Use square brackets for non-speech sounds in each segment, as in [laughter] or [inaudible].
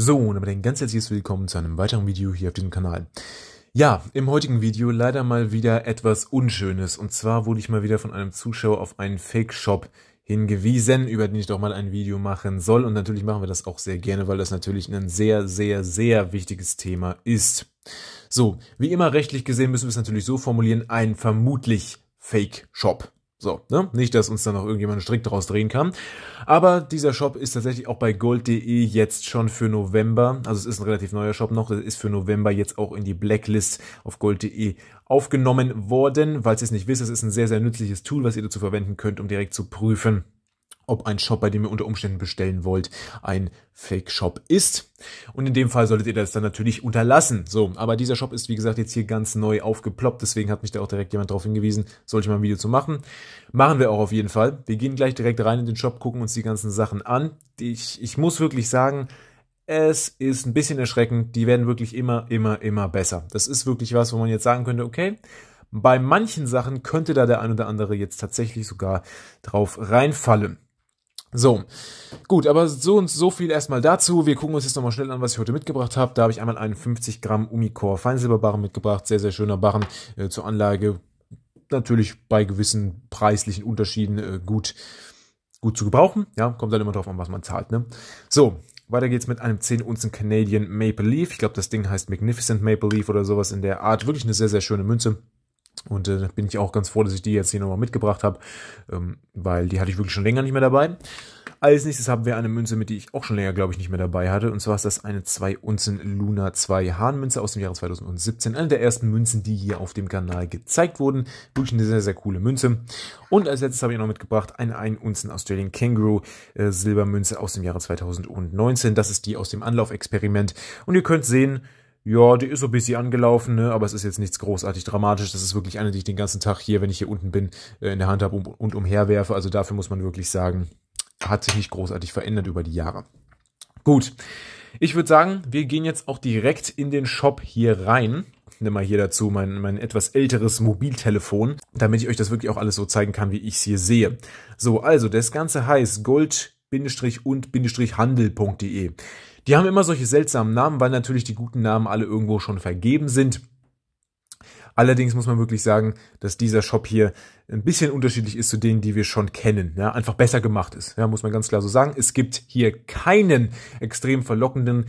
So, und damit ein ganz herzliches Willkommen zu einem weiteren Video hier auf diesem Kanal. Ja, im heutigen Video leider mal wieder etwas Unschönes. Und zwar wurde ich mal wieder von einem Zuschauer auf einen Fake-Shop hingewiesen, über den ich doch mal ein Video machen soll. Und natürlich machen wir das auch sehr gerne, weil das natürlich ein sehr, sehr, sehr wichtiges Thema ist. So, wie immer rechtlich gesehen müssen wir es natürlich so formulieren, ein vermutlich Fake-Shop. So, ne? Nicht, dass uns da noch irgendjemand einen Strick draus drehen kann. Aber dieser Shop ist tatsächlich auch bei gold.de jetzt schon für November. Also es ist ein relativ neuer Shop noch. Das ist für November jetzt auch in die Blacklist auf gold.de aufgenommen worden. Falls ihr es nicht wisst, es ist ein sehr, sehr nützliches Tool, was ihr dazu verwenden könnt, um direkt zu prüfen, ob ein Shop, bei dem ihr unter Umständen bestellen wollt, ein Fake-Shop ist. Und in dem Fall solltet ihr das dann natürlich unterlassen. So, aber dieser Shop ist, wie gesagt, jetzt hier ganz neu aufgeploppt, deswegen hat mich da auch direkt jemand darauf hingewiesen, solche mal ein Video zu machen. Machen wir auch auf jeden Fall. Wir gehen gleich direkt rein in den Shop, gucken uns die ganzen Sachen an. Ich, ich muss wirklich sagen, es ist ein bisschen erschreckend. Die werden wirklich immer, immer, immer besser. Das ist wirklich was, wo man jetzt sagen könnte, okay, bei manchen Sachen könnte da der ein oder andere jetzt tatsächlich sogar drauf reinfallen. So, gut, aber so und so viel erstmal dazu. Wir gucken uns jetzt nochmal schnell an, was ich heute mitgebracht habe. Da habe ich einmal einen 50 Gramm Umicore Feinsilberbarren mitgebracht. Sehr, sehr schöner Barren äh, zur Anlage. Natürlich bei gewissen preislichen Unterschieden äh, gut, gut zu gebrauchen. Ja, kommt dann immer drauf an, was man zahlt. Ne? So, weiter geht's mit einem 10 Unzen Canadian Maple Leaf. Ich glaube, das Ding heißt Magnificent Maple Leaf oder sowas in der Art. Wirklich eine sehr, sehr schöne Münze. Und äh, bin ich auch ganz froh, dass ich die jetzt hier nochmal mitgebracht habe, ähm, weil die hatte ich wirklich schon länger nicht mehr dabei. Als nächstes haben wir eine Münze, mit die ich auch schon länger, glaube ich, nicht mehr dabei hatte. Und zwar ist das eine 2 Unzen Luna 2 Hahnmünze aus dem Jahre 2017. Eine der ersten Münzen, die hier auf dem Kanal gezeigt wurden. Wirklich eine sehr, sehr coole Münze. Und als letztes habe ich noch mitgebracht eine 1 Unzen Australian Kangaroo äh, Silbermünze aus dem Jahre 2019. Das ist die aus dem Anlaufexperiment. Und ihr könnt sehen, ja, die ist so ein bisschen angelaufen, ne? aber es ist jetzt nichts großartig dramatisch. Das ist wirklich eine, die ich den ganzen Tag hier, wenn ich hier unten bin, äh, in der Hand habe und umherwerfe. Also dafür muss man wirklich sagen, hat sich nicht großartig verändert über die Jahre. Gut, ich würde sagen, wir gehen jetzt auch direkt in den Shop hier rein. Ich nehme mal hier dazu mein, mein etwas älteres Mobiltelefon, damit ich euch das wirklich auch alles so zeigen kann, wie ich es hier sehe. So, also das Ganze heißt Gold-und-handel.de. Die haben immer solche seltsamen Namen, weil natürlich die guten Namen alle irgendwo schon vergeben sind. Allerdings muss man wirklich sagen, dass dieser Shop hier ein bisschen unterschiedlich ist zu denen, die wir schon kennen. Ja, einfach besser gemacht ist. Ja, muss man ganz klar so sagen. Es gibt hier keinen extrem verlockenden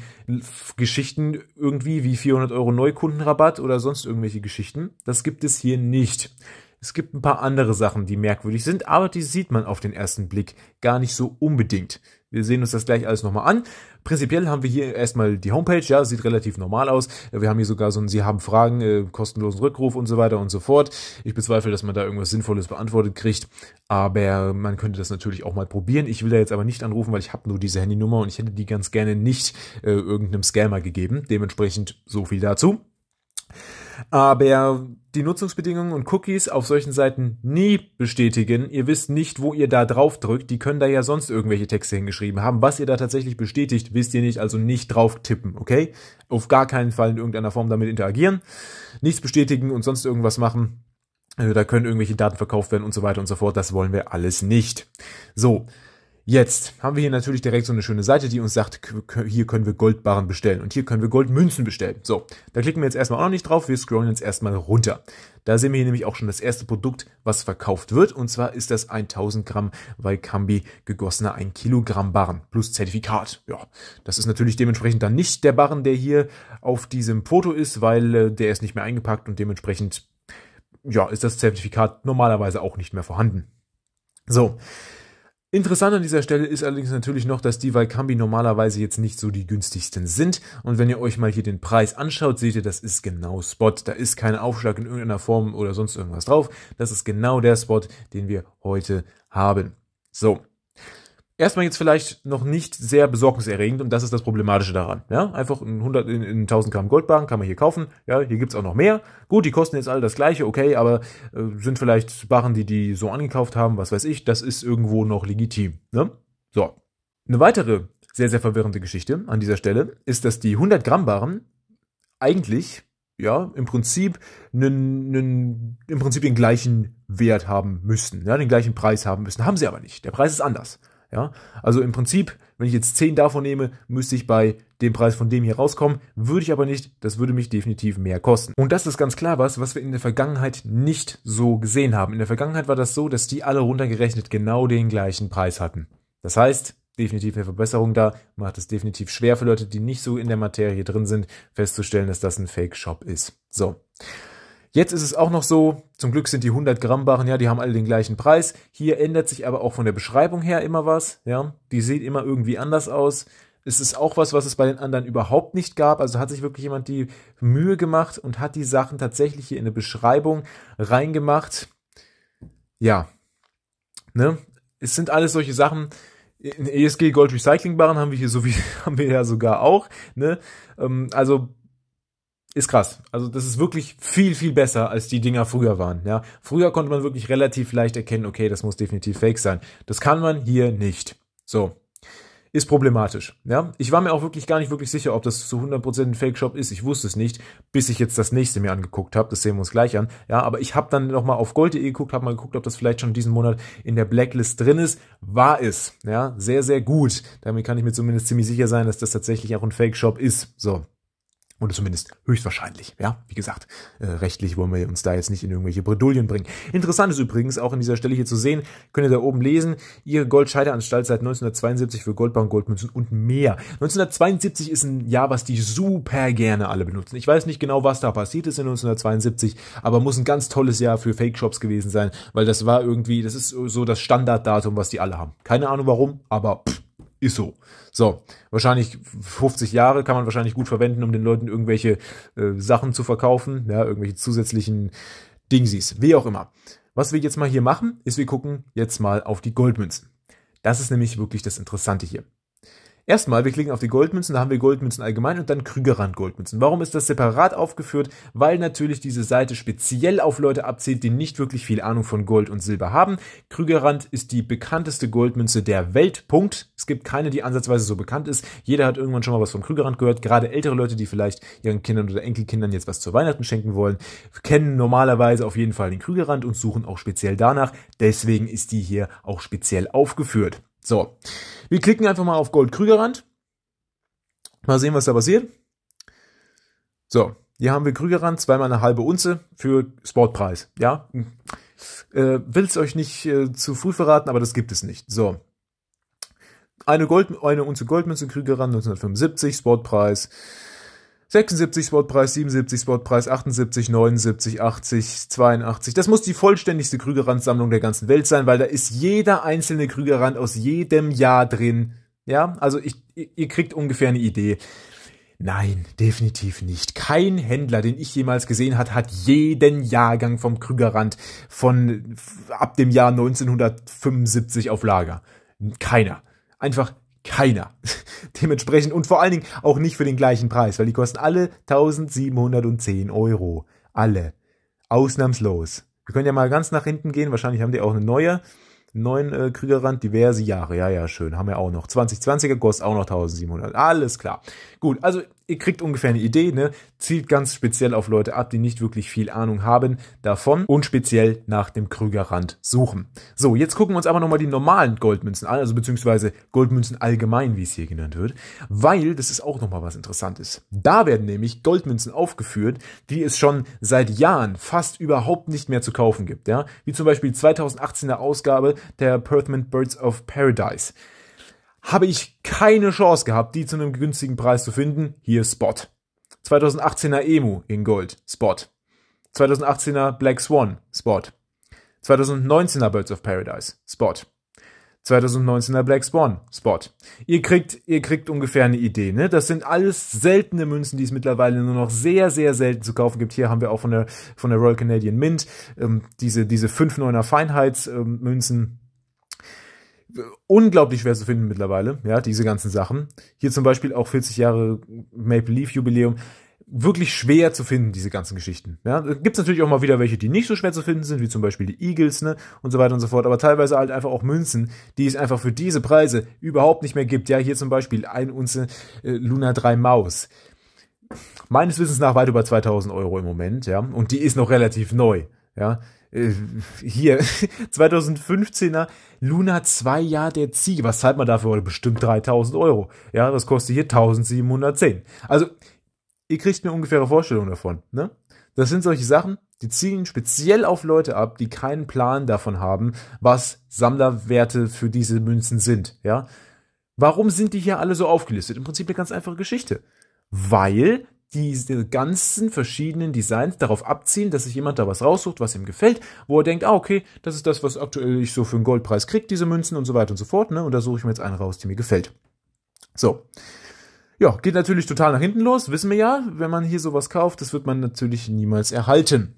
Geschichten irgendwie wie 400 Euro Neukundenrabatt oder sonst irgendwelche Geschichten. Das gibt es hier nicht. Es gibt ein paar andere Sachen, die merkwürdig sind, aber die sieht man auf den ersten Blick gar nicht so unbedingt. Wir sehen uns das gleich alles nochmal an. Prinzipiell haben wir hier erstmal die Homepage, ja, sieht relativ normal aus. Wir haben hier sogar so ein Sie haben Fragen, äh, kostenlosen Rückruf und so weiter und so fort. Ich bezweifle, dass man da irgendwas Sinnvolles beantwortet kriegt, aber man könnte das natürlich auch mal probieren. Ich will da jetzt aber nicht anrufen, weil ich habe nur diese Handynummer und ich hätte die ganz gerne nicht äh, irgendeinem Scammer gegeben. Dementsprechend so viel dazu aber die Nutzungsbedingungen und Cookies auf solchen Seiten nie bestätigen. Ihr wisst nicht, wo ihr da drauf drückt. Die können da ja sonst irgendwelche Texte hingeschrieben haben. Was ihr da tatsächlich bestätigt, wisst ihr nicht. Also nicht drauf tippen, okay? Auf gar keinen Fall in irgendeiner Form damit interagieren. Nichts bestätigen und sonst irgendwas machen. Äh, da können irgendwelche Daten verkauft werden und so weiter und so fort. Das wollen wir alles nicht. So. Jetzt haben wir hier natürlich direkt so eine schöne Seite, die uns sagt, hier können wir Goldbarren bestellen und hier können wir Goldmünzen bestellen. So, da klicken wir jetzt erstmal auch noch nicht drauf, wir scrollen jetzt erstmal runter. Da sehen wir hier nämlich auch schon das erste Produkt, was verkauft wird und zwar ist das 1000 Gramm Weikambi gegossener 1 Kilogramm Barren plus Zertifikat. Ja, das ist natürlich dementsprechend dann nicht der Barren, der hier auf diesem Foto ist, weil äh, der ist nicht mehr eingepackt und dementsprechend ja, ist das Zertifikat normalerweise auch nicht mehr vorhanden. So, Interessant an dieser Stelle ist allerdings natürlich noch, dass die Valcambi normalerweise jetzt nicht so die günstigsten sind. Und wenn ihr euch mal hier den Preis anschaut, seht ihr, das ist genau Spot. Da ist kein Aufschlag in irgendeiner Form oder sonst irgendwas drauf. Das ist genau der Spot, den wir heute haben. So, erstmal jetzt vielleicht noch nicht sehr besorgniserregend und das ist das Problematische daran. Ja, einfach ein 100, in, in 1000 Gramm Goldbarren kann man hier kaufen. Ja, hier es auch noch mehr. Gut, die kosten jetzt alle das gleiche, okay, aber äh, sind vielleicht Barren, die die so angekauft haben, was weiß ich, das ist irgendwo noch legitim. Ne? So. Eine weitere sehr, sehr verwirrende Geschichte an dieser Stelle ist, dass die 100 Gramm Barren eigentlich ja, im Prinzip einen, einen, im Prinzip den gleichen Wert haben müssen, ja, den gleichen Preis haben müssen. Haben sie aber nicht. Der Preis ist anders. Ja? Also im Prinzip, wenn ich jetzt 10 davon nehme, müsste ich bei dem Preis von dem hier rauskommen, würde ich aber nicht, das würde mich definitiv mehr kosten. Und das ist ganz klar was, was wir in der Vergangenheit nicht so gesehen haben. In der Vergangenheit war das so, dass die alle runtergerechnet genau den gleichen Preis hatten. Das heißt, definitiv eine Verbesserung da, macht es definitiv schwer für Leute, die nicht so in der Materie drin sind, festzustellen, dass das ein Fake-Shop ist. So. Jetzt ist es auch noch so, zum Glück sind die 100 Gramm Barren, ja, die haben alle den gleichen Preis. Hier ändert sich aber auch von der Beschreibung her immer was, ja. Die sieht immer irgendwie anders aus. Es ist auch was, was es bei den anderen überhaupt nicht gab. Also hat sich wirklich jemand die Mühe gemacht und hat die Sachen tatsächlich hier in eine Beschreibung reingemacht. Ja. Ne? Es sind alles solche Sachen, in ESG Gold Recycling Barren haben wir hier so wie [laughs] haben wir ja sogar auch. Ne? Ähm, also ist krass. Also das ist wirklich viel, viel besser, als die Dinger früher waren. Ja? Früher konnte man wirklich relativ leicht erkennen, okay, das muss definitiv fake sein. Das kann man hier nicht. So. Ist problematisch. Ja? Ich war mir auch wirklich gar nicht wirklich sicher, ob das zu 100% ein Fake-Shop ist. Ich wusste es nicht, bis ich jetzt das nächste mir angeguckt habe. Das sehen wir uns gleich an. Ja, aber ich habe dann nochmal auf Gold.de geguckt, habe mal geguckt, ob das vielleicht schon diesen Monat in der Blacklist drin ist. War es. Ja, sehr, sehr gut. Damit kann ich mir zumindest ziemlich sicher sein, dass das tatsächlich auch ein Fake-Shop ist. So, oder zumindest höchstwahrscheinlich, ja. Wie gesagt, äh, rechtlich wollen wir uns da jetzt nicht in irgendwelche Bredouillen bringen. Interessant ist übrigens auch an dieser Stelle hier zu sehen, könnt ihr da oben lesen, ihre Goldscheideanstalt seit 1972 für Goldbarren, Goldmünzen und mehr. 1972 ist ein Jahr, was die super gerne alle benutzen. Ich weiß nicht genau, was da passiert ist in 1972, aber muss ein ganz tolles Jahr für Fake-Shops gewesen sein, weil das war irgendwie, das ist so das Standarddatum, was die alle haben. Keine Ahnung warum, aber pff, ist so. So, wahrscheinlich 50 Jahre kann man wahrscheinlich gut verwenden, um den Leuten irgendwelche äh, Sachen zu verkaufen, ja, irgendwelche zusätzlichen Dingsies, wie auch immer. Was wir jetzt mal hier machen, ist, wir gucken jetzt mal auf die Goldmünzen. Das ist nämlich wirklich das Interessante hier. Erstmal, wir klicken auf die Goldmünzen, da haben wir Goldmünzen allgemein und dann Krügerrand-Goldmünzen. Warum ist das separat aufgeführt? Weil natürlich diese Seite speziell auf Leute abzielt, die nicht wirklich viel Ahnung von Gold und Silber haben. Krügerrand ist die bekannteste Goldmünze der Welt. Punkt. Es gibt keine, die ansatzweise so bekannt ist. Jeder hat irgendwann schon mal was von Krügerrand gehört. Gerade ältere Leute, die vielleicht ihren Kindern oder Enkelkindern jetzt was zu Weihnachten schenken wollen, kennen normalerweise auf jeden Fall den Krügerrand und suchen auch speziell danach. Deswegen ist die hier auch speziell aufgeführt. So, wir klicken einfach mal auf Gold Krügerrand. Mal sehen, was da passiert. So, hier haben wir Krügerrand, zweimal eine halbe Unze für Sportpreis. Ja, äh, will es euch nicht äh, zu früh verraten, aber das gibt es nicht. So, eine, Gold, eine Unze Goldmünze Krügerrand 1975, Sportpreis. 76 Spotpreis, 77 Spotpreis, 78, 79, 80, 82. Das muss die vollständigste Krügerrand-Sammlung der ganzen Welt sein, weil da ist jeder einzelne Krügerrand aus jedem Jahr drin. Ja, also ich, ihr kriegt ungefähr eine Idee. Nein, definitiv nicht. Kein Händler, den ich jemals gesehen hat, hat jeden Jahrgang vom Krügerrand von ab dem Jahr 1975 auf Lager. Keiner. Einfach keiner. [laughs] Dementsprechend und vor allen Dingen auch nicht für den gleichen Preis, weil die kosten alle 1710 Euro. Alle. Ausnahmslos. Wir können ja mal ganz nach hinten gehen. Wahrscheinlich haben die auch eine neue. Neuen äh, Kriegerrand, diverse Jahre. Ja, ja, schön. Haben wir auch noch. 2020er kostet auch noch 1700. Alles klar. Gut, also ihr kriegt ungefähr eine Idee, ne? Zielt ganz speziell auf Leute ab, die nicht wirklich viel Ahnung haben davon und speziell nach dem Krügerrand suchen. So, jetzt gucken wir uns aber nochmal die normalen Goldmünzen an, also beziehungsweise Goldmünzen allgemein, wie es hier genannt wird, weil das ist auch nochmal was Interessantes. Da werden nämlich Goldmünzen aufgeführt, die es schon seit Jahren fast überhaupt nicht mehr zu kaufen gibt, ja? Wie zum Beispiel 2018er Ausgabe der Perthman Birds of Paradise habe ich keine Chance gehabt, die zu einem günstigen Preis zu finden. Hier Spot. 2018er Emu in Gold, Spot. 2018er Black Swan, Spot. 2019er Birds of Paradise, Spot. 2019er Black Spawn, Spot. Ihr kriegt, ihr kriegt ungefähr eine Idee, ne? Das sind alles seltene Münzen, die es mittlerweile nur noch sehr, sehr selten zu kaufen gibt. Hier haben wir auch von der, von der Royal Canadian Mint, ähm, diese, diese 5-9er Feinheitsmünzen. Ähm, unglaublich schwer zu finden mittlerweile, ja, diese ganzen Sachen. Hier zum Beispiel auch 40 Jahre Maple Leaf Jubiläum. Wirklich schwer zu finden, diese ganzen Geschichten. Ja, gibt's natürlich auch mal wieder welche, die nicht so schwer zu finden sind, wie zum Beispiel die Eagles, ne, und so weiter und so fort, aber teilweise halt einfach auch Münzen, die es einfach für diese Preise überhaupt nicht mehr gibt. Ja, hier zum Beispiel ein Unze äh, Luna 3 Maus. Meines Wissens nach weit über 2000 Euro im Moment, ja, und die ist noch relativ neu. Ja, äh, hier, 2015er [laughs] Luna 2 Jahr der Ziege. Was zahlt man dafür heute? Bestimmt 3000 Euro. Ja, das kostet hier 1710. Also, ihr kriegt eine ungefähre Vorstellung davon. Ne? Das sind solche Sachen, die zielen speziell auf Leute ab, die keinen Plan davon haben, was Sammlerwerte für diese Münzen sind. Ja? Warum sind die hier alle so aufgelistet? Im Prinzip eine ganz einfache Geschichte. Weil diese ganzen verschiedenen Designs darauf abzielen, dass sich jemand da was raussucht, was ihm gefällt, wo er denkt, ah, okay, das ist das, was aktuell ich so für einen Goldpreis kriege, diese Münzen und so weiter und so fort, ne? Und da suche ich mir jetzt eine raus, die mir gefällt. So. Ja, geht natürlich total nach hinten los, wissen wir ja. Wenn man hier sowas kauft, das wird man natürlich niemals erhalten.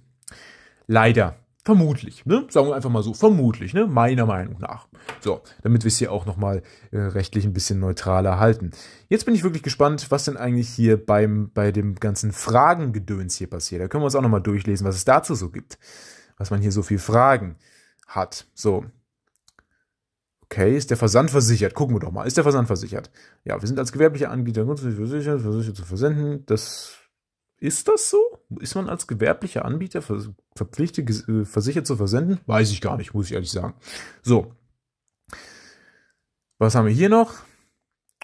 Leider. Vermutlich, ne? Sagen wir einfach mal so, vermutlich, ne? Meiner Meinung nach. So, damit wir es hier auch nochmal äh, rechtlich ein bisschen neutraler halten. Jetzt bin ich wirklich gespannt, was denn eigentlich hier beim, bei dem ganzen Fragengedöns hier passiert. Da können wir uns auch nochmal durchlesen, was es dazu so gibt. Was man hier so viel Fragen hat. So. Okay, ist der Versand versichert? Gucken wir doch mal. Ist der Versand versichert? Ja, wir sind als gewerbliche Anbieter grundsätzlich versichert, versichert zu versenden. Das ist das so? Ist man als gewerblicher Anbieter verpflichtet, äh, versichert zu versenden? Weiß ich gar nicht, muss ich ehrlich sagen. So. Was haben wir hier noch?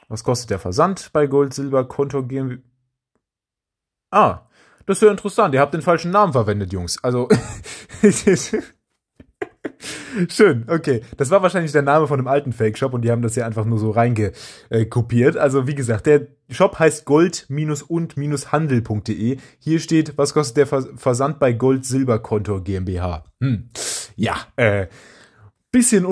Was kostet der Versand bei Gold, Silber, Konto, GmbH? Ah, das ist ja interessant. Ihr habt den falschen Namen verwendet, Jungs. Also, [laughs] Schön, okay. Das war wahrscheinlich der Name von einem alten Fake-Shop und die haben das ja einfach nur so reingekopiert. Äh, also wie gesagt, der Shop heißt gold-und-handel.de. Hier steht, was kostet der Versand bei Gold-Silber-Kontor GmbH? Hm. Ja, äh, bisschen,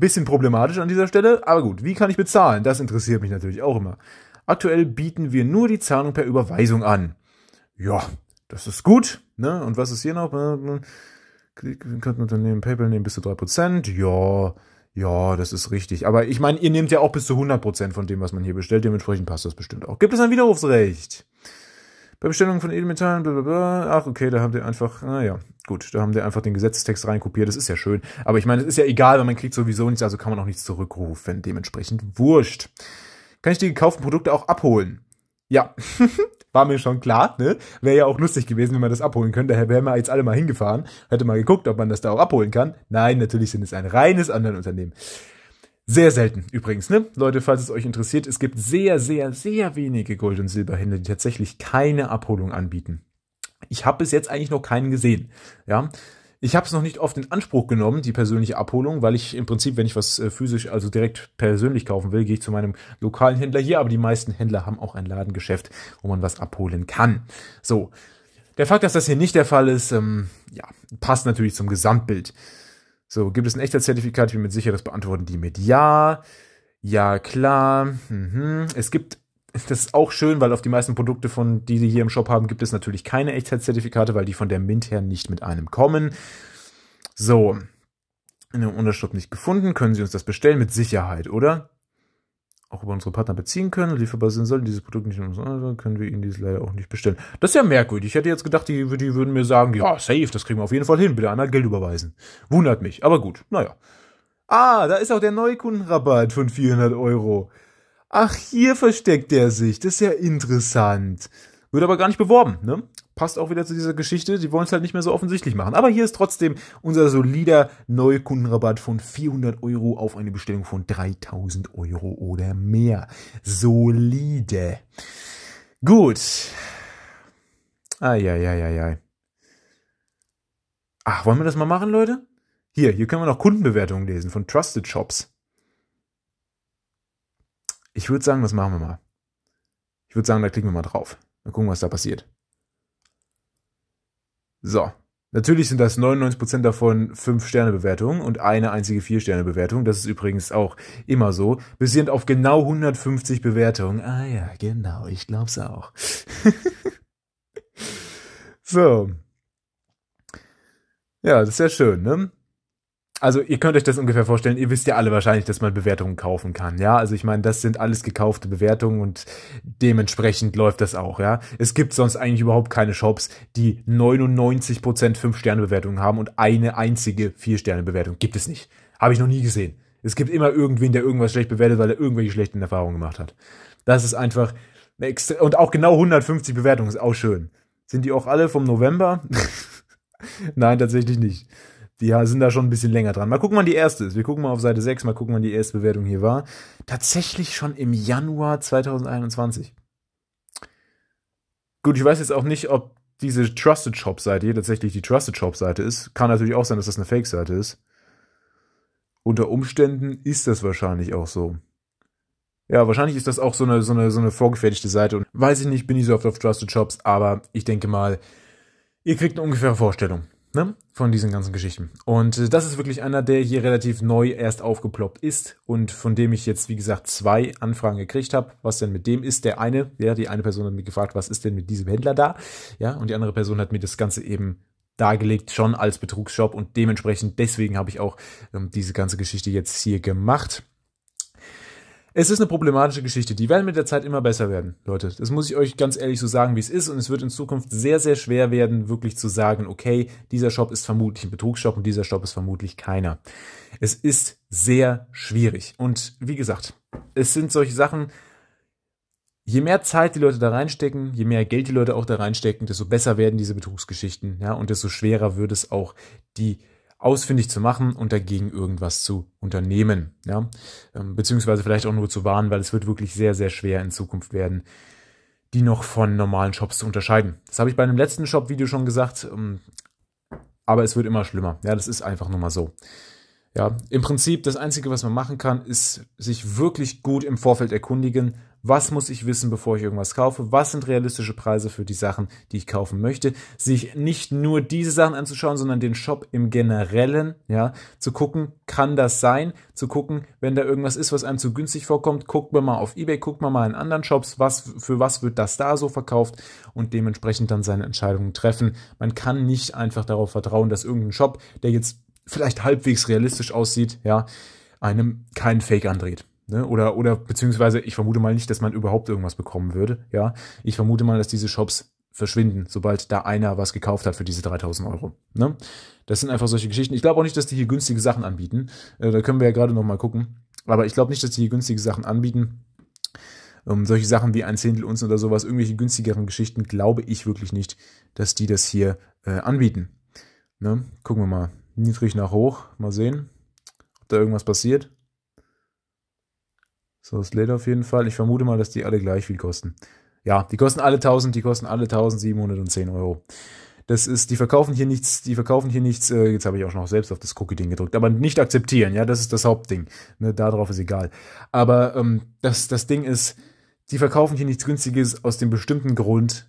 bisschen problematisch an dieser Stelle, aber gut, wie kann ich bezahlen? Das interessiert mich natürlich auch immer. Aktuell bieten wir nur die Zahlung per Überweisung an. Ja, das ist gut. Ne? Und was ist hier noch? könnten Unternehmen PayPal nehmen bis zu 3%. Ja, ja, das ist richtig. Aber ich meine, ihr nehmt ja auch bis zu 100% von dem, was man hier bestellt. Dementsprechend passt das bestimmt auch. Gibt es ein Widerrufsrecht? Bei Bestellungen von Edelmetallen, blablabla. Ach, okay, da haben die einfach, naja, gut, da haben die einfach den Gesetzestext reinkopiert. Das ist ja schön. Aber ich meine, es ist ja egal, weil man kriegt sowieso nichts, also kann man auch nichts zurückrufen. Dementsprechend wurscht. Kann ich die gekauften Produkte auch abholen? Ja, [laughs] war mir schon klar, ne? Wäre ja auch lustig gewesen, wenn man das abholen könnte. Daher wären wir jetzt alle mal hingefahren, hätte mal geguckt, ob man das da auch abholen kann. Nein, natürlich sind es ein reines anderen unternehmen Sehr selten übrigens, ne? Leute, falls es euch interessiert, es gibt sehr, sehr, sehr wenige Gold- und Silberhändler, die tatsächlich keine Abholung anbieten. Ich habe bis jetzt eigentlich noch keinen gesehen, ja? Ich habe es noch nicht oft in Anspruch genommen, die persönliche Abholung, weil ich im Prinzip, wenn ich was äh, physisch, also direkt persönlich kaufen will, gehe ich zu meinem lokalen Händler hier. Aber die meisten Händler haben auch ein Ladengeschäft, wo man was abholen kann. So, der Fakt, dass das hier nicht der Fall ist, ähm, ja, passt natürlich zum Gesamtbild. So, gibt es ein echter Zertifikat? Ich bin mir sicher, das beantworten die mit Ja. Ja, klar. Mhm. Es gibt das ist auch schön, weil auf die meisten Produkte von, die sie hier im Shop haben, gibt es natürlich keine Echtzeitzertifikate, weil die von der Mint her nicht mit einem kommen. So. In dem Unterschrift nicht gefunden. Können Sie uns das bestellen? Mit Sicherheit, oder? Auch über unsere Partner beziehen können. Lieferbar sind sollen, dieses Produkt nicht in uns anderen, können wir Ihnen dies leider auch nicht bestellen. Das ist ja merkwürdig. Ich hätte jetzt gedacht, die, die würden mir sagen, ja, safe, das kriegen wir auf jeden Fall hin. Bitte einmal Geld überweisen. Wundert mich. Aber gut, naja. Ah, da ist auch der Neukundenrabatt von 400 Euro. Ach, hier versteckt er sich. Das ist ja interessant. Wird aber gar nicht beworben, ne? Passt auch wieder zu dieser Geschichte. Die wollen es halt nicht mehr so offensichtlich machen. Aber hier ist trotzdem unser solider Neukundenrabatt von 400 Euro auf eine Bestellung von 3000 Euro oder mehr. Solide. Gut. Eieieiei. Ach, wollen wir das mal machen, Leute? Hier, hier können wir noch Kundenbewertungen lesen von Trusted Shops. Ich würde sagen, das machen wir mal. Ich würde sagen, da klicken wir mal drauf. Mal gucken, was da passiert. So. Natürlich sind das 99% davon 5-Sterne-Bewertungen und eine einzige 4-Sterne-Bewertung. Das ist übrigens auch immer so. Basierend auf genau 150 Bewertungen. Ah ja, genau. Ich glaub's auch. [laughs] so. Ja, das ist ja schön, ne? also ihr könnt euch das ungefähr vorstellen, ihr wisst ja alle wahrscheinlich, dass man Bewertungen kaufen kann, ja. Also ich meine, das sind alles gekaufte Bewertungen und dementsprechend läuft das auch, ja. Es gibt sonst eigentlich überhaupt keine Shops, die 99% 5-Sterne-Bewertungen haben und eine einzige 4-Sterne-Bewertung. Gibt es nicht. Habe ich noch nie gesehen. Es gibt immer irgendwen, der irgendwas schlecht bewertet, weil er irgendwelche schlechten Erfahrungen gemacht hat. Das ist einfach und auch genau 150 Bewertungen ist auch schön. Sind die auch alle vom November? [laughs] Nein, tatsächlich nicht. Die sind da schon ein bisschen länger dran. Mal gucken, wann die erste ist. Wir gucken mal auf Seite 6, mal gucken, wann die erste Bewertung hier war. Tatsächlich schon im Januar 2021. Gut, ich weiß jetzt auch nicht, ob diese Trusted Shop Seite hier tatsächlich die Trusted Shop Seite ist. Kann natürlich auch sein, dass das eine Fake Seite ist. Unter Umständen ist das wahrscheinlich auch so. Ja, wahrscheinlich ist das auch so eine, so eine, so eine vorgefertigte Seite. Und weiß ich nicht, bin ich so oft auf Trusted Shops, aber ich denke mal, ihr kriegt eine ungefähre Vorstellung ne? von diesen ganzen Geschichten. Und äh, das ist wirklich einer, der hier relativ neu erst aufgeploppt ist und von dem ich jetzt, wie gesagt, zwei Anfragen gekriegt habe, was denn mit dem ist. Der eine, ja, die eine Person hat mich gefragt, was ist denn mit diesem Händler da? Ja, und die andere Person hat mir das Ganze eben dargelegt, schon als Betrugsshop und dementsprechend, deswegen habe ich auch ähm, diese ganze Geschichte jetzt hier gemacht es ist eine problematische Geschichte. Die werden mit der Zeit immer besser werden, Leute. Das muss ich euch ganz ehrlich so sagen, wie es ist. Und es wird in Zukunft sehr, sehr schwer werden, wirklich zu sagen, okay, dieser Shop ist vermutlich ein Betrugsshop und dieser Shop ist vermutlich keiner. Es ist sehr schwierig. Und wie gesagt, es sind solche Sachen, je mehr Zeit die Leute da reinstecken, je mehr Geld die Leute auch da reinstecken, desto besser werden diese Betrugsgeschichten, ja, und desto schwerer wird es auch, die ausfindig zu machen und dagegen irgendwas zu unternehmen. Ja? Ähm, beziehungsweise vielleicht auch nur zu warnen, weil es wird wirklich sehr, sehr schwer in Zukunft werden, die noch von normalen Shops zu unterscheiden. Das habe ich bei einem letzten Shop-Video schon gesagt, ähm, aber es wird immer schlimmer. Ja, das ist einfach nur mal so. Ja, im Prinzip das Einzige, was man machen kann, ist sich wirklich gut im Vorfeld erkundigen, was muss ich wissen, bevor ich irgendwas kaufe, was sind realistische Preise für die Sachen, die ich kaufen möchte, sich nicht nur diese Sachen anzuschauen, sondern den Shop im generellen, ja, zu gucken, kann das sein, zu gucken, wenn da irgendwas ist, was einem zu günstig vorkommt, guckt man mal auf eBay, guckt man mal in anderen Shops, was für was wird das da so verkauft und dementsprechend dann seine Entscheidungen treffen. Man kann nicht einfach darauf vertrauen, dass irgendein Shop, der jetzt vielleicht halbwegs realistisch aussieht, ja, einem keinen Fake andreht. Ne? Oder, oder beziehungsweise ich vermute mal nicht, dass man überhaupt irgendwas bekommen würde. Ja, ich vermute mal, dass diese Shops verschwinden, sobald da einer was gekauft hat für diese 3000 Euro. Ne? Das sind einfach solche Geschichten. Ich glaube auch nicht, dass die hier günstige Sachen anbieten. Äh, da können wir ja gerade nochmal gucken. Aber ich glaube nicht, dass die hier günstige Sachen anbieten. Ähm, solche Sachen wie ein Zehntel uns oder sowas, irgendwelche günstigeren Geschichten, glaube ich wirklich nicht, dass die das hier äh, anbieten. Ne? Gucken wir mal. Niedrig nach hoch. Mal sehen, ob da irgendwas passiert. So, das lädt auf jeden Fall. Ich vermute mal, dass die alle gleich viel kosten. Ja, die kosten alle 1000, die kosten alle 1710 Euro. Das ist, die verkaufen hier nichts, die verkaufen hier nichts, äh, jetzt habe ich auch noch selbst auf das Cookie-Ding gedrückt, aber nicht akzeptieren, ja, das ist das Hauptding. Ne, darauf ist egal. Aber ähm, das, das Ding ist, die verkaufen hier nichts Günstiges aus dem bestimmten Grund,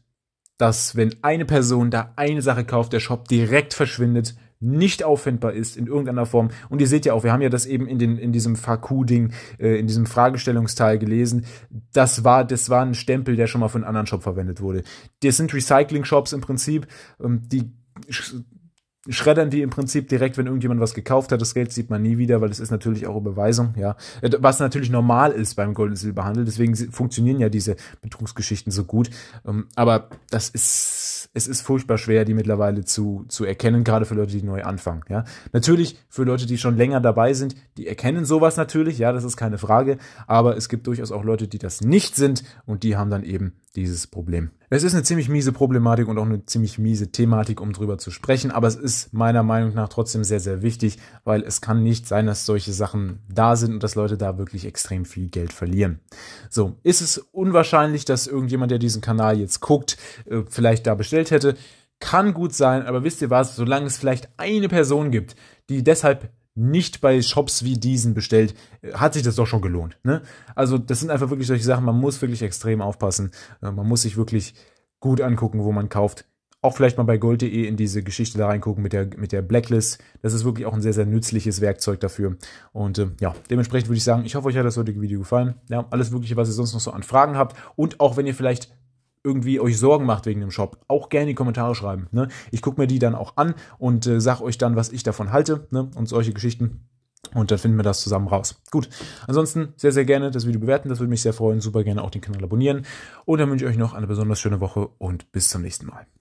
dass wenn eine Person da eine Sache kauft, der Shop direkt verschwindet nicht auffindbar ist in irgendeiner Form. Und ihr seht ja auch, wir haben ja das eben in, den, in diesem Faku-Ding, äh, in diesem Fragestellungsteil gelesen. Das war, das war ein Stempel, der schon mal von einem anderen Shop verwendet wurde. Das sind Recycling-Shops im Prinzip. Ähm, die schreddern die im Prinzip direkt, wenn irgendjemand was gekauft hat. Das Geld sieht man nie wieder, weil es ist natürlich auch Überweisung, ja. Äh, was natürlich normal ist beim Gold- und Silberhandel. Deswegen funktionieren ja diese Betrugsgeschichten so gut. Ähm, aber das ist, es ist furchtbar schwer, die mittlerweile zu, zu erkennen, gerade für Leute, die neu anfangen, ja. Natürlich für Leute, die schon länger dabei sind, die erkennen sowas natürlich, ja, das ist keine Frage. Aber es gibt durchaus auch Leute, die das nicht sind und die haben dann eben dieses Problem. Es ist eine ziemlich miese Problematik und auch eine ziemlich miese Thematik, um drüber zu sprechen, aber es ist meiner Meinung nach trotzdem sehr, sehr wichtig, weil es kann nicht sein, dass solche Sachen da sind und dass Leute da wirklich extrem viel Geld verlieren. So, ist es unwahrscheinlich, dass irgendjemand, der diesen Kanal jetzt guckt, äh, vielleicht da bestellt hätte. Kann gut sein, aber wisst ihr was, solange es vielleicht eine Person gibt, die deshalb nicht bei Shops wie diesen bestellt, äh, hat sich das doch schon gelohnt. Ne? Also das sind einfach wirklich solche Sachen, man muss wirklich extrem aufpassen. Äh, man muss sich wirklich gut angucken, wo man kauft. Auch vielleicht mal bei gold.de in diese Geschichte da reingucken mit der, mit der Blacklist. Das ist wirklich auch ein sehr, sehr nützliches Werkzeug dafür. Und äh, ja, dementsprechend würde ich sagen, ich hoffe, euch hat das heutige Video gefallen. Ja, alles Wirkliche, was ihr sonst noch so an Fragen habt. Und auch wenn ihr vielleicht irgendwie euch Sorgen macht wegen dem Shop, auch gerne in die Kommentare schreiben. Ne? Ich gucke mir die dann auch an und äh, sage euch dann, was ich davon halte ne? und solche Geschichten. Und dann finden wir das zusammen raus. Gut. Ansonsten sehr, sehr gerne das Video bewerten. Das würde mich sehr freuen. Super gerne auch den Kanal abonnieren. Und dann wünsche ich euch noch eine besonders schöne Woche und bis zum nächsten Mal.